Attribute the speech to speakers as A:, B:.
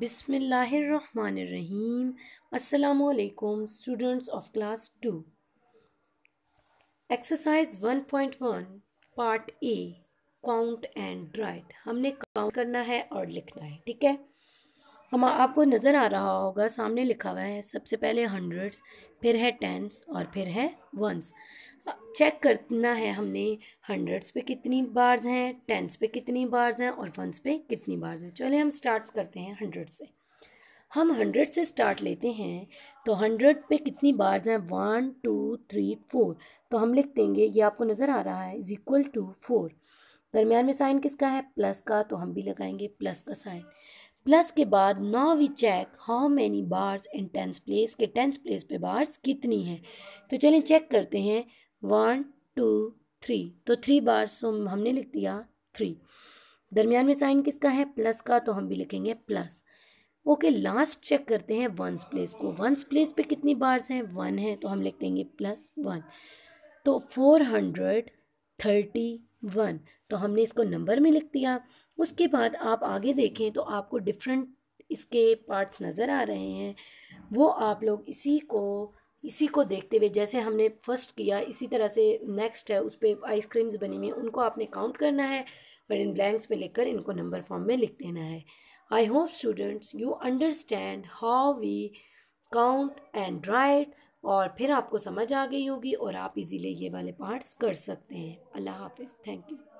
A: बिसमीम असलकुम students of class two exercise 1.1 part A count and write हमने count करना है और लिखना है ठीक है हम आपको नज़र आ रहा होगा सामने लिखा हुआ है सबसे पहले हंड्रेड्स फिर है टेंस और फिर है वंस चेक हाँ, करना है हमने हंड्रेड्स पे कितनी बार्स हैं टेंस पे कितनी बार्स हैं और वंस पे कितनी बार्स हैं चलिए हम स्टार्ट करते हैं हंड्रेड से हम हंड्रेड से स्टार्ट लेते हैं तो हंड्रेड पे कितनी बार्स हैं वन टू थ्री फोर तो हम लिख देंगे ये आपको नज़र आ रहा है इज़ इक्वल टू फोर दरमियान में साइन किसका है प्लस का तो हम भी लगाएंगे प्लस का साइन प्लस के बाद now we check how many bars in tens place के टेंस प्लेस पे बार्स कितनी हैं तो चलें चेक करते हैं वन टू थ्री तो थ्री बार्स तो हमने लिख दिया थ्री दरमियान में साइन किसका है प्लस का तो हम भी लिखेंगे प्लस ओके लास्ट चेक करते हैं वंस प्लेस को वंस प्लेस पे कितनी बार्स हैं वन है तो हम लिख देंगे प्लस वन तो फोर हंड्रेड थर्टी वन तो हमने इसको नंबर में लिख दिया उसके बाद आप आगे देखें तो आपको डिफरेंट इसके पार्ट्स नज़र आ रहे हैं वो आप लोग इसी को इसी को देखते हुए जैसे हमने फर्स्ट किया इसी तरह से नेक्स्ट है उस पर आइसक्रीम्स बनी हुई उनको आपने काउंट करना है और इन ब्लैंक्स में लिखकर इनको नंबर फॉर्म में लिख देना है I hope students you understand how we count and write और फिर आपको समझ आ गई होगी और आप इजीली ये वाले पार्ट्स कर सकते हैं अल्लाह हाफिज़ थैंक यू